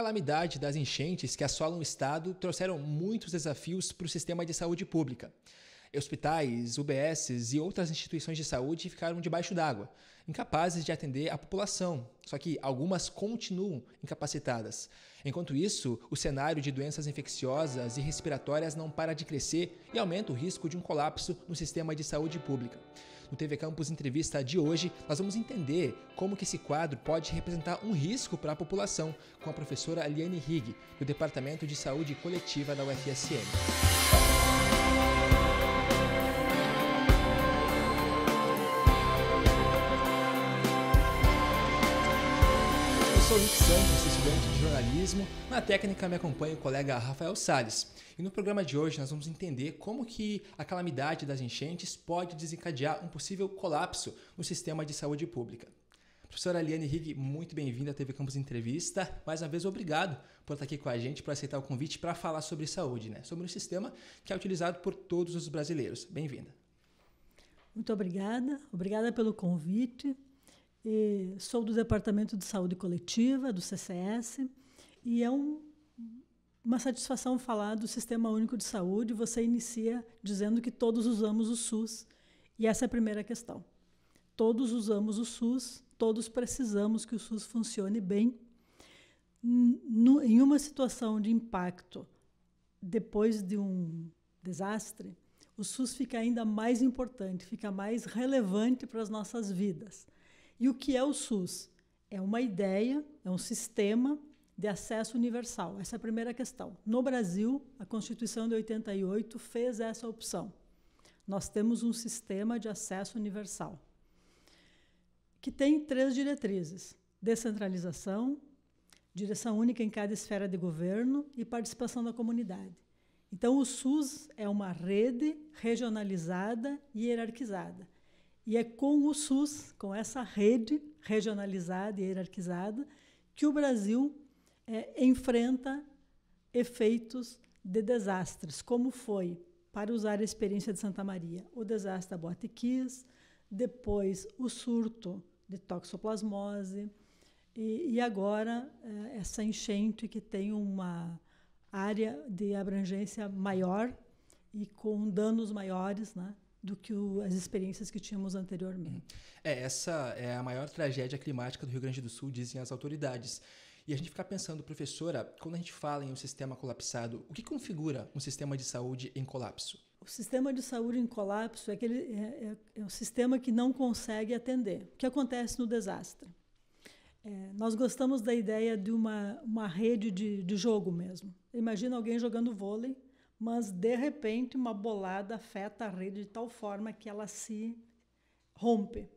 calamidade das enchentes que assolam o estado trouxeram muitos desafios para o sistema de saúde pública. Hospitais, UBSs e outras instituições de saúde ficaram debaixo d'água, incapazes de atender a população. Só que algumas continuam incapacitadas. Enquanto isso, o cenário de doenças infecciosas e respiratórias não para de crescer e aumenta o risco de um colapso no sistema de saúde pública. No TV Campus Entrevista de hoje, nós vamos entender como que esse quadro pode representar um risco para a população, com a professora Liane Higg, do Departamento de Saúde Coletiva da UFSM. sou o Rick Santos, estudante de jornalismo. Na técnica me acompanha o colega Rafael Sales. E no programa de hoje nós vamos entender como que a calamidade das enchentes pode desencadear um possível colapso no sistema de saúde pública. Professora Liane Rigg, muito bem-vinda à TV Campus Entrevista. Mais uma vez, obrigado por estar aqui com a gente, por aceitar o convite para falar sobre saúde, né? Sobre um sistema que é utilizado por todos os brasileiros. Bem-vinda. Muito obrigada. Obrigada pelo convite. E sou do Departamento de Saúde Coletiva, do CCS, e é um, uma satisfação falar do Sistema Único de Saúde. Você inicia dizendo que todos usamos o SUS, e essa é a primeira questão. Todos usamos o SUS, todos precisamos que o SUS funcione bem. No, em uma situação de impacto, depois de um desastre, o SUS fica ainda mais importante, fica mais relevante para as nossas vidas. E o que é o SUS? É uma ideia, é um sistema de acesso universal. Essa é a primeira questão. No Brasil, a Constituição de 88 fez essa opção. Nós temos um sistema de acesso universal que tem três diretrizes: descentralização, direção única em cada esfera de governo e participação da comunidade. Então, o SUS é uma rede regionalizada e hierarquizada. E é com o SUS, com essa rede regionalizada e hierarquizada, que o Brasil é, enfrenta efeitos de desastres, como foi, para usar a experiência de Santa Maria, o desastre da Boate Kiss, depois o surto de toxoplasmose, e, e agora é, essa enchente que tem uma área de abrangência maior e com danos maiores, né? do que o, as experiências que tínhamos anteriormente. Uhum. É, essa é a maior tragédia climática do Rio Grande do Sul, dizem as autoridades. E a gente fica pensando, professora, quando a gente fala em um sistema colapsado, o que configura um sistema de saúde em colapso? O sistema de saúde em colapso é, aquele, é, é, é um sistema que não consegue atender. O que acontece no desastre? É, nós gostamos da ideia de uma, uma rede de, de jogo mesmo. Imagina alguém jogando vôlei mas de repente uma bolada afeta a rede de tal forma que ela se rompe.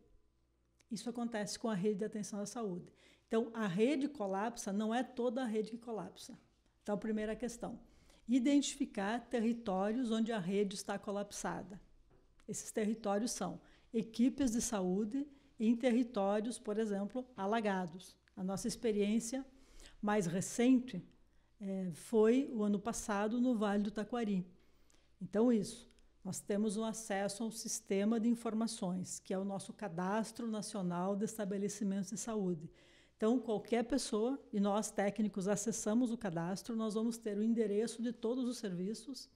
Isso acontece com a rede de atenção à saúde. Então, a rede colapsa, não é toda a rede que colapsa. Então, primeira questão: identificar territórios onde a rede está colapsada. Esses territórios são equipes de saúde em territórios, por exemplo, alagados. A nossa experiência mais recente é, foi o ano passado no Vale do Taquari. Então, isso. Nós temos um acesso ao sistema de informações, que é o nosso Cadastro Nacional de Estabelecimentos de Saúde. Então, qualquer pessoa, e nós técnicos acessamos o cadastro, nós vamos ter o endereço de todos os serviços,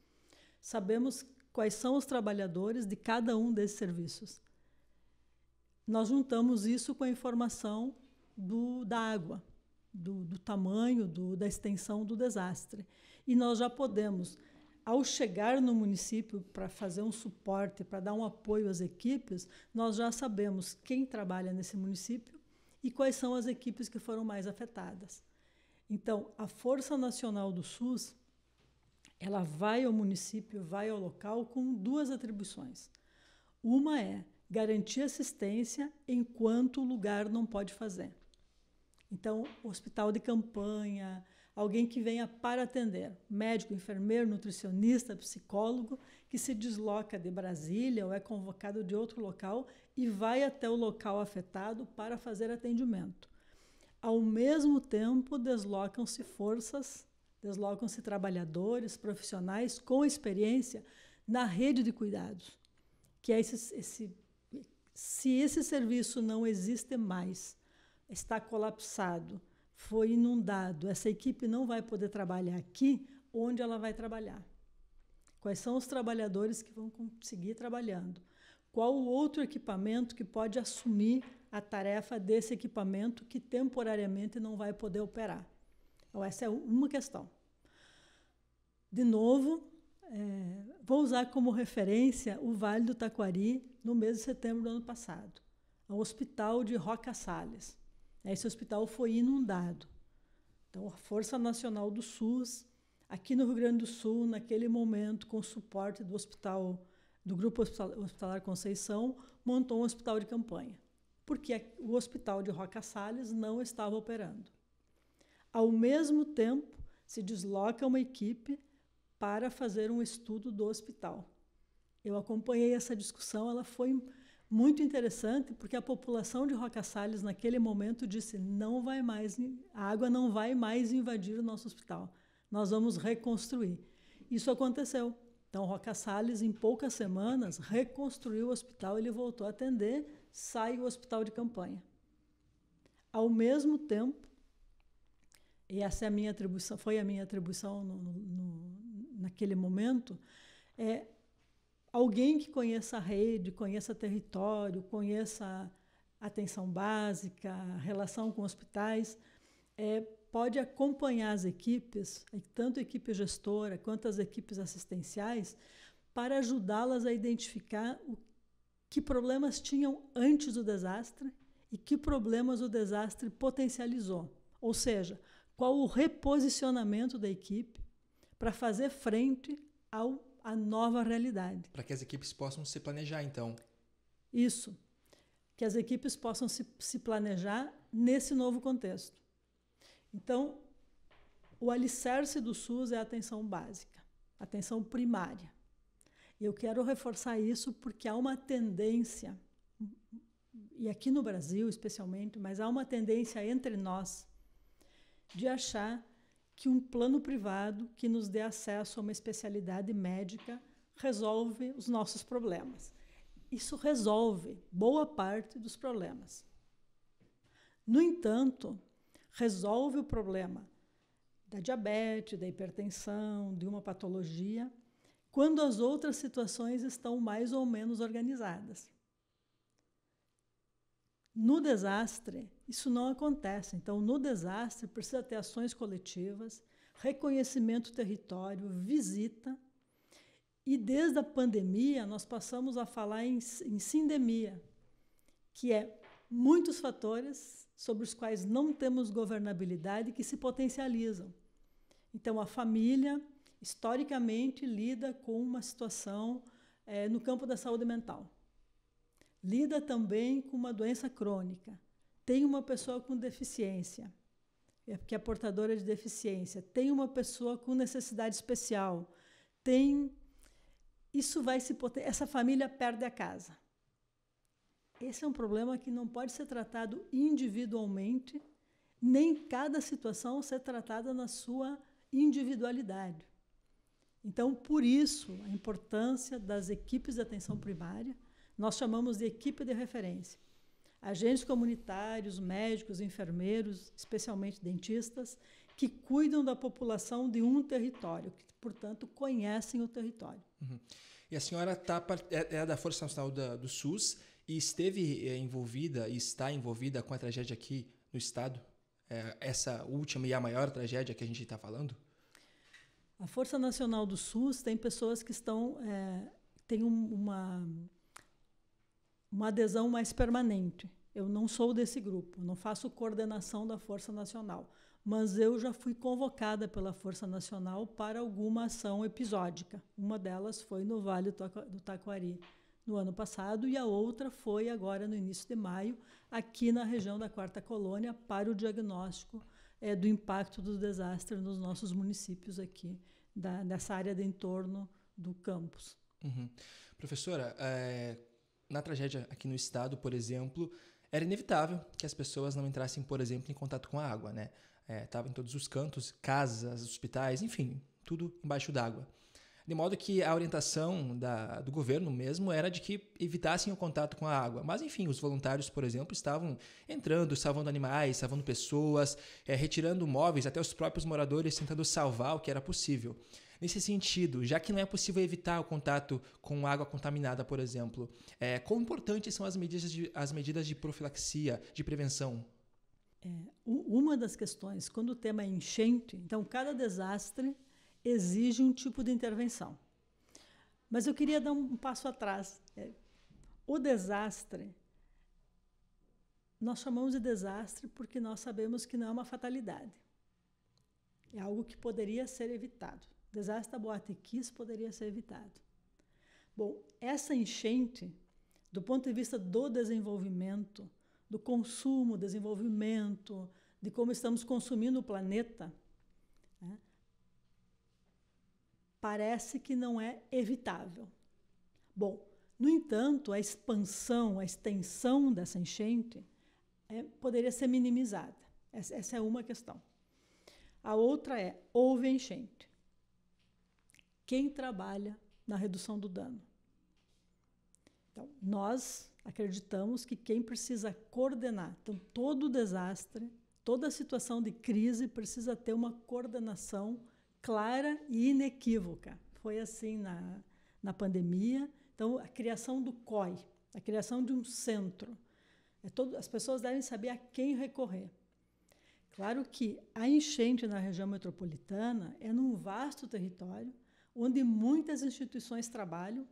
sabemos quais são os trabalhadores de cada um desses serviços. Nós juntamos isso com a informação do, da água do, do tamanho, do, da extensão do desastre. E nós já podemos, ao chegar no município para fazer um suporte, para dar um apoio às equipes, nós já sabemos quem trabalha nesse município e quais são as equipes que foram mais afetadas. Então, a Força Nacional do SUS, ela vai ao município, vai ao local com duas atribuições. Uma é garantir assistência enquanto o lugar não pode fazer. Então, hospital de campanha, alguém que venha para atender, médico, enfermeiro, nutricionista, psicólogo, que se desloca de Brasília ou é convocado de outro local e vai até o local afetado para fazer atendimento. Ao mesmo tempo, deslocam-se forças, deslocam-se trabalhadores, profissionais com experiência na rede de cuidados, que é esse, esse se esse serviço não existe mais está colapsado, foi inundado, essa equipe não vai poder trabalhar aqui, onde ela vai trabalhar? Quais são os trabalhadores que vão conseguir trabalhando? Qual o outro equipamento que pode assumir a tarefa desse equipamento que temporariamente não vai poder operar? Então, essa é uma questão. De novo, é, vou usar como referência o Vale do Taquari no mês de setembro do ano passado, o é Hospital de Roca Salles. Né, esse hospital foi inundado. Então, a Força Nacional do SUS, aqui no Rio Grande do Sul, naquele momento, com o suporte do hospital, do Grupo Hospitalar Conceição, montou um hospital de campanha, porque o hospital de Roca Salles não estava operando. Ao mesmo tempo, se desloca uma equipe para fazer um estudo do hospital. Eu acompanhei essa discussão, ela foi muito interessante, porque a população de Roca Salles naquele momento disse: não vai mais, a água não vai mais invadir o nosso hospital, nós vamos reconstruir. Isso aconteceu. Então, Roca Salles, em poucas semanas, reconstruiu o hospital, ele voltou a atender, sai o hospital de campanha. Ao mesmo tempo, e essa é a minha atribuição, foi a minha atribuição no, no, naquele momento, é, alguém que conheça a rede, conheça território, conheça atenção básica, relação com hospitais, é, pode acompanhar as equipes, tanto a equipe gestora quanto as equipes assistenciais, para ajudá-las a identificar o, que problemas tinham antes do desastre e que problemas o desastre potencializou. Ou seja, qual o reposicionamento da equipe para fazer frente ao a nova realidade. Para que as equipes possam se planejar, então. Isso. Que as equipes possam se, se planejar nesse novo contexto. Então, o alicerce do SUS é a atenção básica, atenção primária. E eu quero reforçar isso porque há uma tendência, e aqui no Brasil especialmente, mas há uma tendência entre nós de achar que um plano privado que nos dê acesso a uma especialidade médica resolve os nossos problemas. Isso resolve boa parte dos problemas. No entanto, resolve o problema da diabetes, da hipertensão, de uma patologia, quando as outras situações estão mais ou menos organizadas. No desastre, isso não acontece. Então, no desastre, precisa ter ações coletivas, reconhecimento do território, visita. E desde a pandemia, nós passamos a falar em, em sindemia, que é muitos fatores sobre os quais não temos governabilidade que se potencializam. Então, a família, historicamente, lida com uma situação é, no campo da saúde mental. Lida também com uma doença crônica tem uma pessoa com deficiência, que é portadora de deficiência, tem uma pessoa com necessidade especial, tem. Isso vai se. Poten... Essa família perde a casa. Esse é um problema que não pode ser tratado individualmente, nem cada situação ser tratada na sua individualidade. Então, por isso, a importância das equipes de atenção primária, nós chamamos de equipe de referência agentes comunitários, médicos, enfermeiros, especialmente dentistas, que cuidam da população de um território, que, portanto, conhecem o território. Uhum. E a senhora tá, é, é da Força Nacional da, do SUS e esteve é, envolvida e está envolvida com a tragédia aqui no Estado? É, essa última e a maior tragédia que a gente está falando? A Força Nacional do SUS tem pessoas que estão. É, tem um, uma uma adesão mais permanente. Eu não sou desse grupo, não faço coordenação da Força Nacional, mas eu já fui convocada pela Força Nacional para alguma ação episódica. Uma delas foi no Vale do Taquari no ano passado e a outra foi agora no início de maio, aqui na região da Quarta Colônia, para o diagnóstico é, do impacto do desastre nos nossos municípios aqui, da, nessa área de entorno do campus. Uhum. Professora, é, na tragédia aqui no estado, por exemplo, era inevitável que as pessoas não entrassem, por exemplo, em contato com a água, né? Estava é, em todos os cantos, casas, hospitais, enfim, tudo embaixo d'água. De modo que a orientação da, do governo mesmo era de que evitassem o contato com a água. Mas, enfim, os voluntários, por exemplo, estavam entrando, salvando animais, salvando pessoas, é, retirando móveis, até os próprios moradores tentando salvar o que era possível. Nesse sentido, já que não é possível evitar o contato com água contaminada, por exemplo, é, quão importantes são as medidas de, as medidas de profilaxia, de prevenção? É, uma das questões, quando o tema é enchente, então cada desastre exige um tipo de intervenção. Mas eu queria dar um passo atrás. É, o desastre, nós chamamos de desastre porque nós sabemos que não é uma fatalidade. É algo que poderia ser evitado. O desastre da Boate Kiss poderia ser evitado. Bom, essa enchente, do ponto de vista do desenvolvimento, do consumo, desenvolvimento, de como estamos consumindo o planeta, né? parece que não é evitável. Bom, no entanto, a expansão, a extensão dessa enchente é, poderia ser minimizada. Essa, essa é uma questão. A outra é: houve enchente. Quem trabalha na redução do dano? Então, nós acreditamos que quem precisa coordenar, então, todo o desastre, toda a situação de crise precisa ter uma coordenação clara e inequívoca. Foi assim na, na pandemia. Então, a criação do COI, a criação de um centro. É todo, as pessoas devem saber a quem recorrer. Claro que a enchente na região metropolitana é num vasto território onde muitas instituições trabalham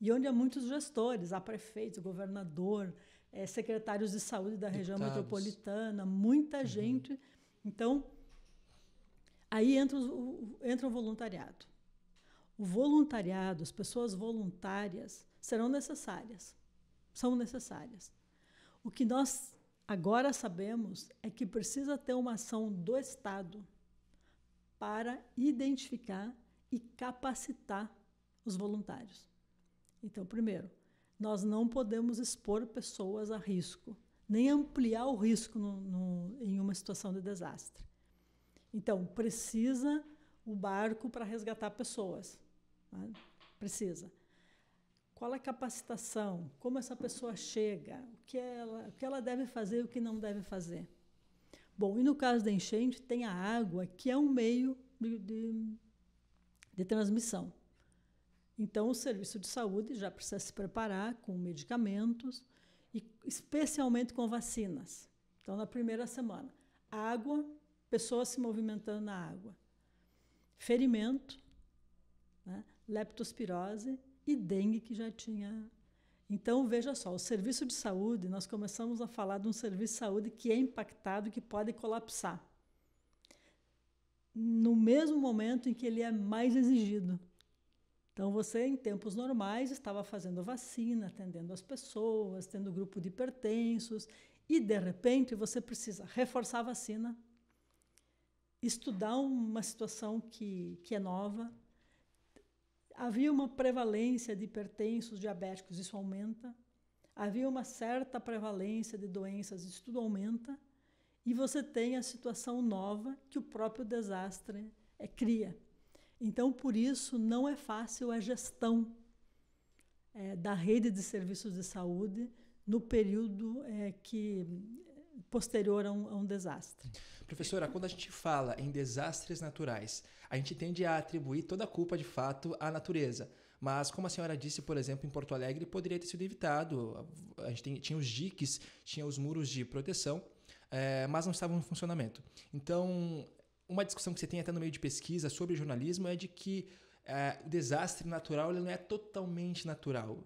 e onde há muitos gestores, há prefeitos, governador, é, secretários de saúde da Deputados. região metropolitana, muita uhum. gente. Então, Aí entra o, entra o voluntariado. O voluntariado, as pessoas voluntárias serão necessárias, são necessárias. O que nós agora sabemos é que precisa ter uma ação do Estado para identificar e capacitar os voluntários. Então, primeiro, nós não podemos expor pessoas a risco, nem ampliar o risco no, no, em uma situação de desastre. Então, precisa o barco para resgatar pessoas. Né? Precisa. Qual a capacitação? Como essa pessoa chega? O que ela, o que ela deve fazer e o que não deve fazer? Bom, e no caso da enchente, tem a água, que é um meio de, de, de transmissão. Então, o serviço de saúde já precisa se preparar com medicamentos e especialmente com vacinas. Então, na primeira semana, água, pessoas se movimentando na água. Ferimento, né? leptospirose e dengue que já tinha. Então, veja só, o serviço de saúde, nós começamos a falar de um serviço de saúde que é impactado, que pode colapsar. No mesmo momento em que ele é mais exigido. Então, você, em tempos normais, estava fazendo vacina, atendendo as pessoas, tendo grupo de hipertensos, e de repente você precisa reforçar a vacina estudar uma situação que, que é nova. Havia uma prevalência de hipertensos, diabéticos, isso aumenta. Havia uma certa prevalência de doenças, isso tudo aumenta. E você tem a situação nova que o próprio desastre é, cria. Então, por isso, não é fácil a gestão é, da rede de serviços de saúde no período é, que posterior a um, a um, desastre. Professora, quando a gente fala em desastres naturais, a gente tende a atribuir toda a culpa de fato à natureza. Mas, como a senhora disse, por exemplo, em Porto Alegre poderia ter sido evitado. A gente tem, tinha os diques, tinha os muros de proteção, é, mas não estavam em funcionamento. Então, uma discussão que você tem até no meio de pesquisa sobre jornalismo é de que é, eh, o desastre natural ele não é totalmente natural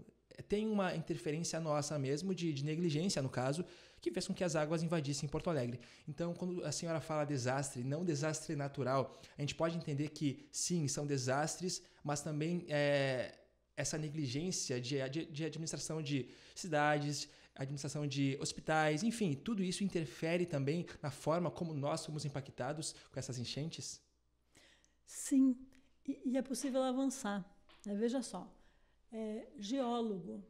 tem uma interferência nossa mesmo, de, de, negligência, no caso, que fez com que as águas invadissem Porto Alegre. Então, quando a senhora fala desastre, não desastre natural, a gente pode entender que sim, são desastres, mas também é, essa negligência de, de, de, administração de cidades, administração de hospitais, enfim, tudo isso interfere também na forma como nós somos impactados com essas enchentes? Sim, e, e é possível avançar. Né? Veja só, é, geólogo,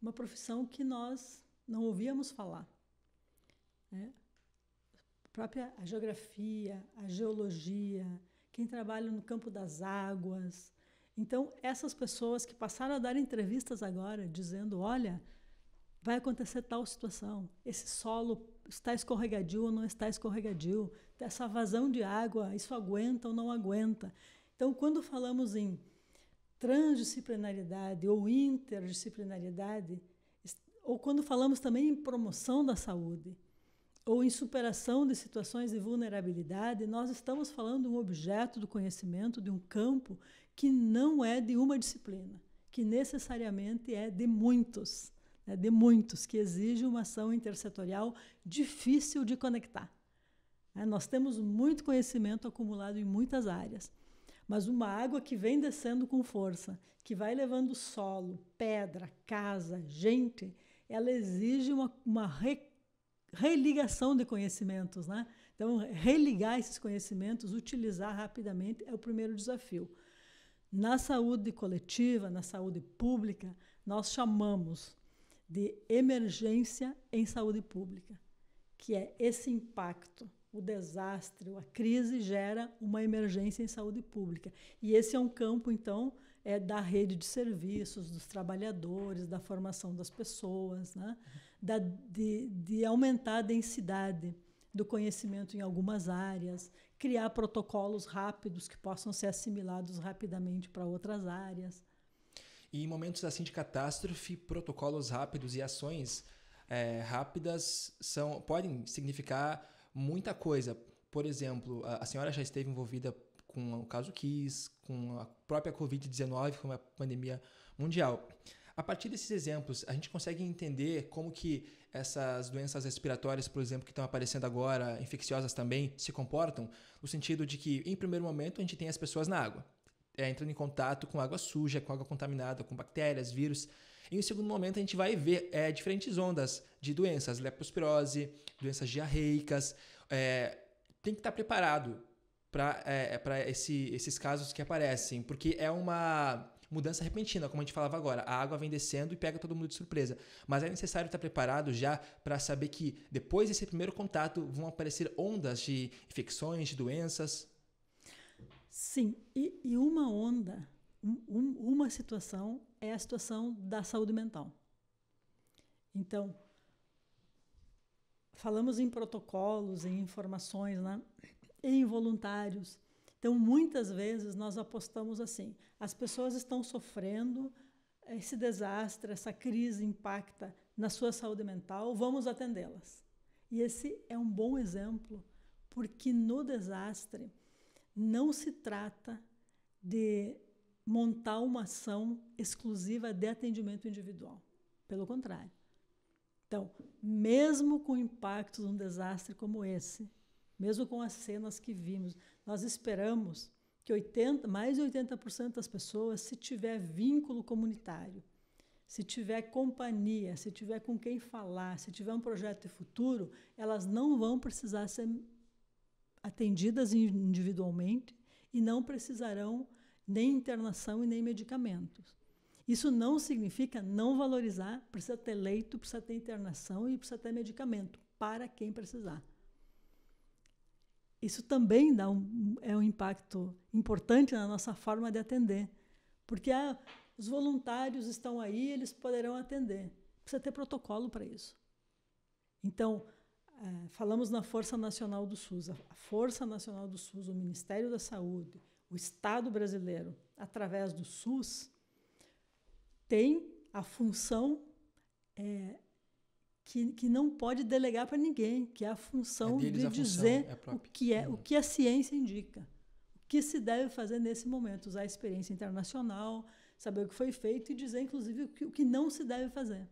uma profissão que nós não ouvíamos falar. Né? A própria a geografia, a geologia, quem trabalha no campo das águas. Então, essas pessoas que passaram a dar entrevistas agora, dizendo: olha, vai acontecer tal situação, esse solo está escorregadio ou não está escorregadio, essa vazão de água, isso aguenta ou não aguenta. Então, quando falamos em transdisciplinaridade ou interdisciplinaridade, ou quando falamos também em promoção da saúde, ou em superação de situações de vulnerabilidade, nós estamos falando de um objeto do conhecimento, de um campo que não é de uma disciplina, que necessariamente é de muitos, né, de muitos, que exige uma ação intersetorial difícil de conectar. É, nós temos muito conhecimento acumulado em muitas áreas, mas uma água que vem descendo com força, que vai levando solo, pedra, casa, gente, ela exige uma, uma religação de conhecimentos, né? Então, religar esses conhecimentos, utilizar rapidamente é o primeiro desafio. Na saúde coletiva, na saúde pública, nós chamamos de emergência em saúde pública, que é esse impacto, o desastre, a crise gera uma emergência em saúde pública. E esse é um campo, então, é da rede de serviços, dos trabalhadores, da formação das pessoas, né? da, de, de aumentar a densidade do conhecimento em algumas áreas, criar protocolos rápidos que possam ser assimilados rapidamente para outras áreas. E em momentos assim de catástrofe, protocolos rápidos e ações é, rápidas são podem significar muita coisa. Por exemplo, a, a senhora já esteve envolvida com o caso Kiss, com a própria Covid-19, que foi uma pandemia mundial. A partir desses exemplos, a gente consegue entender como que essas doenças respiratórias, por exemplo, que estão aparecendo agora, infecciosas também, se comportam, no sentido de que, em primeiro momento, a gente tem as pessoas na água. É, entrando em contato com água suja, com água contaminada, com bactérias, vírus. Em um segundo momento, a gente vai ver é, diferentes ondas de doenças, leptospirose, doenças diarreicas. É, tem que estar preparado para é, esse, esses casos que aparecem, porque é uma mudança repentina, como a gente falava agora. A água vem descendo e pega todo mundo de surpresa. Mas é necessário estar preparado já para saber que depois desse primeiro contato vão aparecer ondas de infecções, de doenças. Sim, e, e uma onda, um, uma situação é a situação da saúde mental. Então, falamos em protocolos, em informações, né? em voluntários. Então, muitas vezes nós apostamos assim: as pessoas estão sofrendo, esse desastre, essa crise impacta na sua saúde mental, vamos atendê-las. E esse é um bom exemplo, porque no desastre não se trata de montar uma ação exclusiva de atendimento individual. Pelo contrário. Então, mesmo com impactos de um desastre como esse, mesmo com as cenas que vimos. Nós esperamos que 80, mais de 80% das pessoas, se tiver vínculo comunitário, se tiver companhia, se tiver com quem falar, se tiver um projeto de futuro, elas não vão precisar ser atendidas individualmente e não precisarão nem internação e nem medicamentos. Isso não significa não valorizar, precisa ter leito, precisa ter internação e precisa ter medicamento para quem precisar. Isso também dá um, é um impacto importante na nossa forma de atender, porque ah, os voluntários estão aí, eles poderão atender. Precisa ter protocolo para isso. Então, é, falamos na Força Nacional do SUS. A Força Nacional do SUS, o Ministério da Saúde, o Estado brasileiro, através do SUS, tem a função é, que, que não pode delegar para ninguém, que é a função é de a dizer função, é o, que é, o hum. que a ciência indica. O que se deve fazer nesse momento? Usar a experiência internacional, saber o que foi feito e dizer, inclusive, o que, o que não se deve fazer.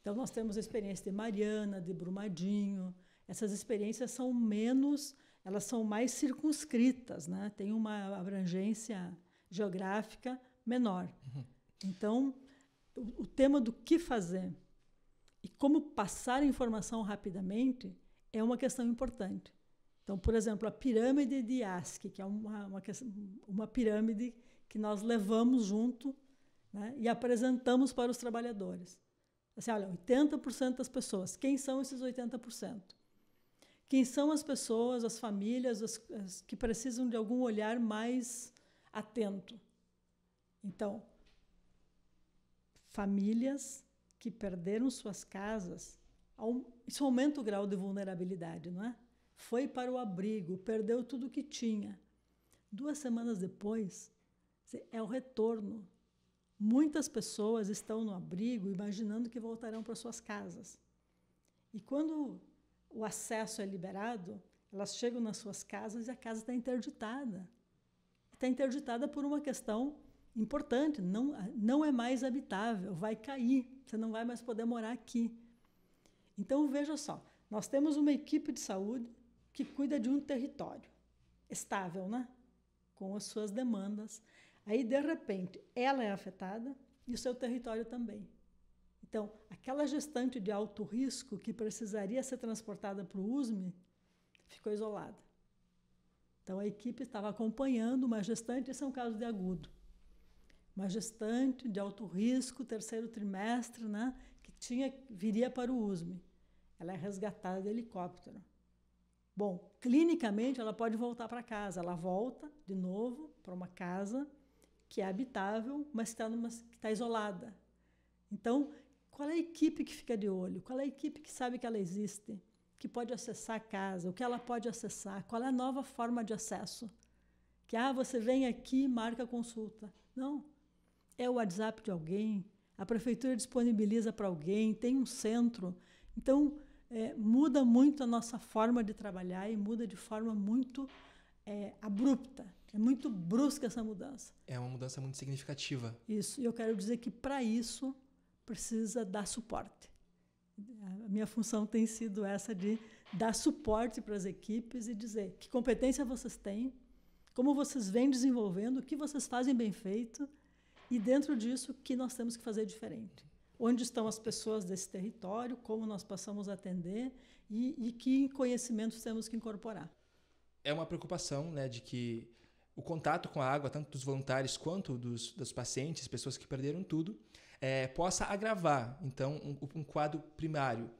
Então, nós temos a experiência de Mariana, de Brumadinho. Essas experiências são menos, elas são mais circunscritas, né? tem uma abrangência geográfica menor. Uhum. Então, o, o tema do que fazer e como passar informação rapidamente é uma questão importante. Então, por exemplo, a pirâmide de ASCII, que é uma, uma, uma pirâmide que nós levamos junto né, e apresentamos para os trabalhadores. Assim, olha, 80% das pessoas. Quem são esses 80%? Quem são as pessoas, as famílias as, as que precisam de algum olhar mais atento? Então, famílias, que perderam suas casas, isso aumenta o grau de vulnerabilidade, não é? Foi para o abrigo, perdeu tudo o que tinha. Duas semanas depois, é o retorno. Muitas pessoas estão no abrigo imaginando que voltarão para suas casas. E quando o acesso é liberado, elas chegam nas suas casas e a casa está interditada. Está interditada por uma questão importante, não, não é mais habitável, vai cair você não vai mais poder morar aqui. Então veja só, nós temos uma equipe de saúde que cuida de um território estável, né? Com as suas demandas. Aí de repente ela é afetada e o seu território também. Então, aquela gestante de alto risco que precisaria ser transportada para o USME ficou isolada. Então, a equipe estava acompanhando uma gestante, isso é um caso de agudo uma gestante de alto risco, terceiro trimestre, né, que tinha viria para o USME. Ela é resgatada de helicóptero. Bom, clinicamente ela pode voltar para casa. Ela volta de novo para uma casa que é habitável, mas que está tá isolada. Então, qual é a equipe que fica de olho? Qual é a equipe que sabe que ela existe? Que pode acessar a casa? O que ela pode acessar? Qual é a nova forma de acesso? Que, ah, você vem aqui e marca consulta. Não é o WhatsApp de alguém, a prefeitura disponibiliza para alguém, tem um centro. Então, é, muda muito a nossa forma de trabalhar e muda de forma muito é, abrupta. É muito brusca essa mudança. É uma mudança muito significativa. Isso. E eu quero dizer que, para isso, precisa dar suporte. A minha função tem sido essa de dar suporte para as equipes e dizer que competência vocês têm, como vocês vêm desenvolvendo, o que vocês fazem bem feito e dentro disso, o que nós temos que fazer diferente? Onde estão as pessoas desse território? Como nós passamos a atender? E, e que conhecimentos temos que incorporar? É uma preocupação, né, de que o contato com a água, tanto dos voluntários quanto dos, dos pacientes, pessoas que perderam tudo, é, possa agravar, então, um, um, quadro primário.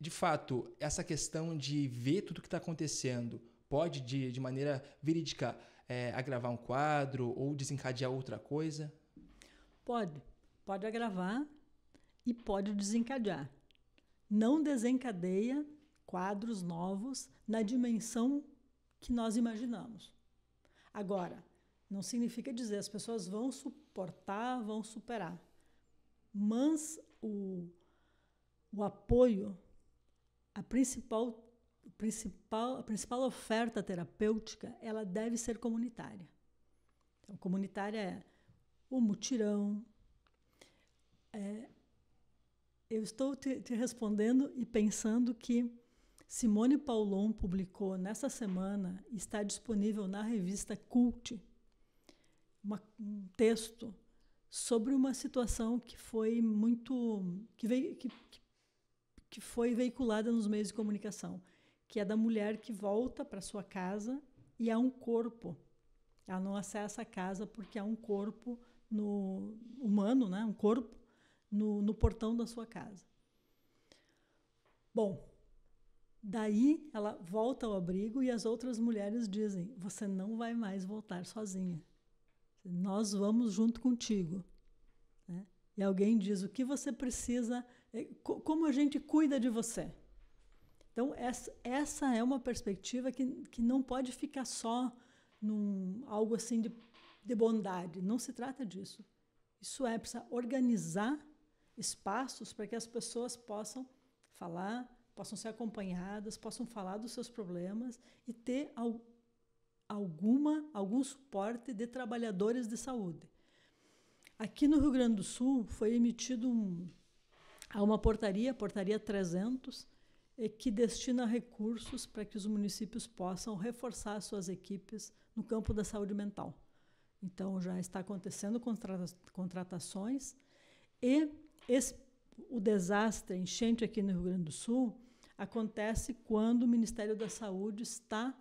De fato, essa questão de ver tudo o que está acontecendo pode, de, de maneira verídica, é, agravar um quadro ou desencadear outra coisa? Pode, pode agravar e pode desencadear. Não desencadeia quadros novos na dimensão que nós imaginamos. Agora, não significa dizer as pessoas vão suportar, vão superar. Mas o, o apoio, a principal, principal, a principal oferta terapêutica, ela deve ser comunitária. Então, comunitária é o mutirão. É, eu estou te, te, respondendo e pensando que Simone Paulon publicou nessa semana, está disponível na revista Cult, uma, um texto sobre uma situação que foi muito que, veio, que, que foi veiculada nos meios de comunicação, que é da mulher que volta para sua casa e há um corpo. Ela não acessa a casa porque há um corpo no humano, né, um corpo, no, no portão da sua casa. Bom, daí ela volta ao abrigo e as outras mulheres dizem: Você não vai mais voltar sozinha. Nós vamos junto contigo. Né? E alguém diz: O que você precisa? É, como a gente cuida de você? Então, essa, essa é uma perspectiva que, que não pode ficar só num algo assim de de bondade. Não se trata disso. Isso é precisa organizar espaços para que as pessoas possam falar, possam ser acompanhadas, possam falar dos seus problemas e ter al alguma algum suporte de trabalhadores de saúde. Aqui no Rio Grande do Sul foi emitido um, uma portaria, a portaria 300, eh, que destina recursos para que os municípios possam reforçar suas equipes no campo da saúde mental. Então já está acontecendo contratações e esse, o desastre, enchente aqui no Rio Grande do Sul acontece quando o Ministério da Saúde está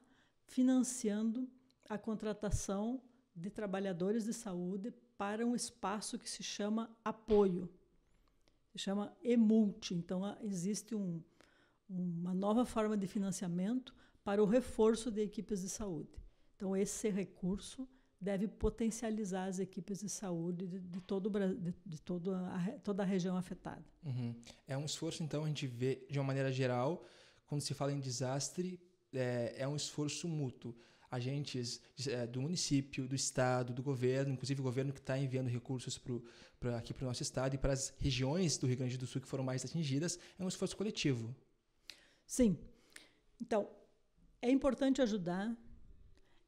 financiando a contratação de trabalhadores de saúde para um espaço que se chama apoio, se chama EMULT. Então existe um, uma nova forma de financiamento para o reforço de equipes de saúde. Então esse recurso deve potencializar as equipes de saúde de, de todo, de, de todo a, toda a região afetada. Uhum. É um esforço, então, a gente vê de uma maneira geral, quando se fala em desastre, é, é um esforço mútuo. Agentes é, do município, do estado, do governo, inclusive o governo que está enviando recursos pro, pra, aqui para o nosso estado e para as regiões do Rio Grande do Sul que foram mais atingidas, é um esforço coletivo. Sim. Então, é importante ajudar,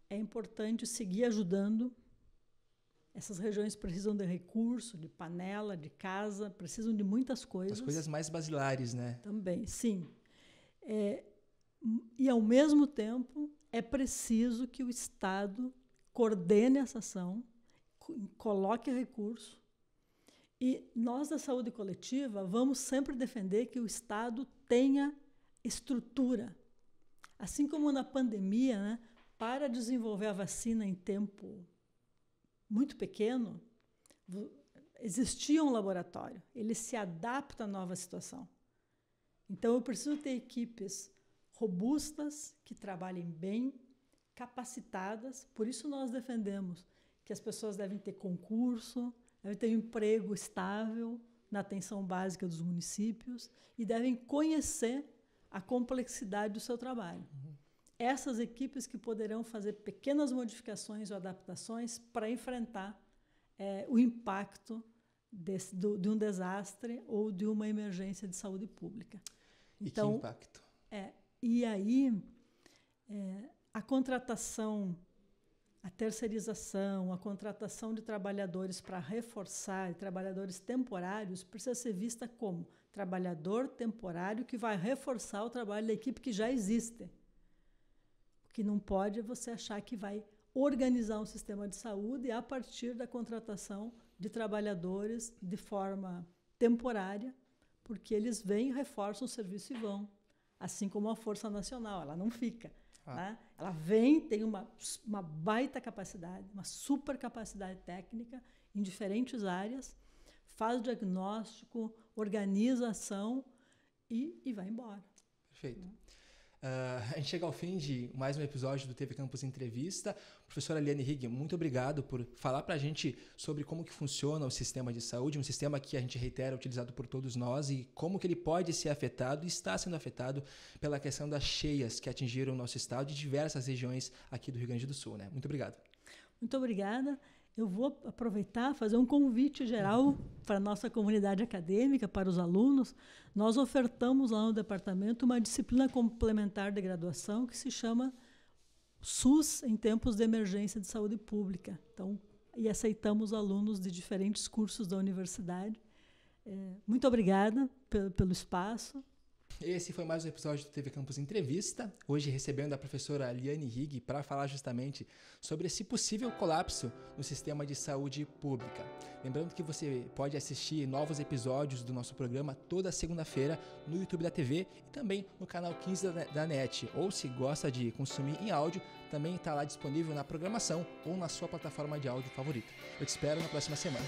é importante seguir ajudando. Essas regiões precisam de recurso, de panela, de casa, precisam de muitas coisas. As coisas mais basilares, né? Também, sim. É, e, ao mesmo tempo, é preciso que o Estado coordene essa ação, coloque recurso. E nós da saúde coletiva vamos sempre defender que o Estado tenha estrutura. Assim como na pandemia, né, para desenvolver a vacina em tempo muito pequeno, existia um laboratório, ele se adapta à nova situação. Então eu preciso ter equipes robustas, que trabalhem bem, capacitadas, por isso nós defendemos que as pessoas devem ter concurso, devem ter um emprego estável na atenção básica dos municípios e devem conhecer a complexidade do seu trabalho. Uhum essas equipes que poderão fazer pequenas modificações ou adaptações para enfrentar é, o impacto desse, do, de um desastre ou de uma emergência de saúde pública. Então, e que então, impacto? É, e aí, é, a contratação, a terceirização, a contratação de trabalhadores para reforçar, trabalhadores temporários, precisa ser vista como trabalhador temporário que vai reforçar o trabalho da equipe que já existe que não pode é você achar que vai organizar um sistema de saúde a partir da contratação de trabalhadores de forma temporária, porque eles vêm, reforçam o serviço e vão. Assim como a Força Nacional, ela não fica. Ah. Né? Ela vem, tem uma, uma baita capacidade, uma super capacidade técnica em diferentes áreas, faz o diagnóstico, organiza a ação e, e vai embora. Perfeito. Né? Uh, a gente chega ao fim de mais um episódio do TV Campus Entrevista. Professora Eliane Higg, muito obrigado por falar para a gente sobre como que funciona o sistema de saúde, um sistema que a gente reitera utilizado por todos nós e como que ele pode ser afetado e está sendo afetado pela questão das cheias que atingiram o nosso estado e diversas regiões aqui do Rio Grande do Sul. Né? Muito obrigado. Muito obrigada eu vou aproveitar fazer um convite geral para a nossa comunidade acadêmica, para os alunos. Nós ofertamos lá no departamento uma disciplina complementar de graduação que se chama SUS em tempos de emergência de saúde pública. Então, e aceitamos alunos de diferentes cursos da universidade. É, muito obrigada pelo, pelo espaço. Esse foi mais um episódio do TV Campus Entrevista, hoje recebendo a professora Liane Higg para falar justamente sobre esse possível colapso no sistema de saúde pública. Lembrando que você pode assistir novos episódios do nosso programa toda segunda-feira no YouTube da TV e também no canal 15 da NET, ou se gosta de consumir em áudio, também está lá disponível na programação ou na sua plataforma de áudio favorita. Eu te espero na próxima semana.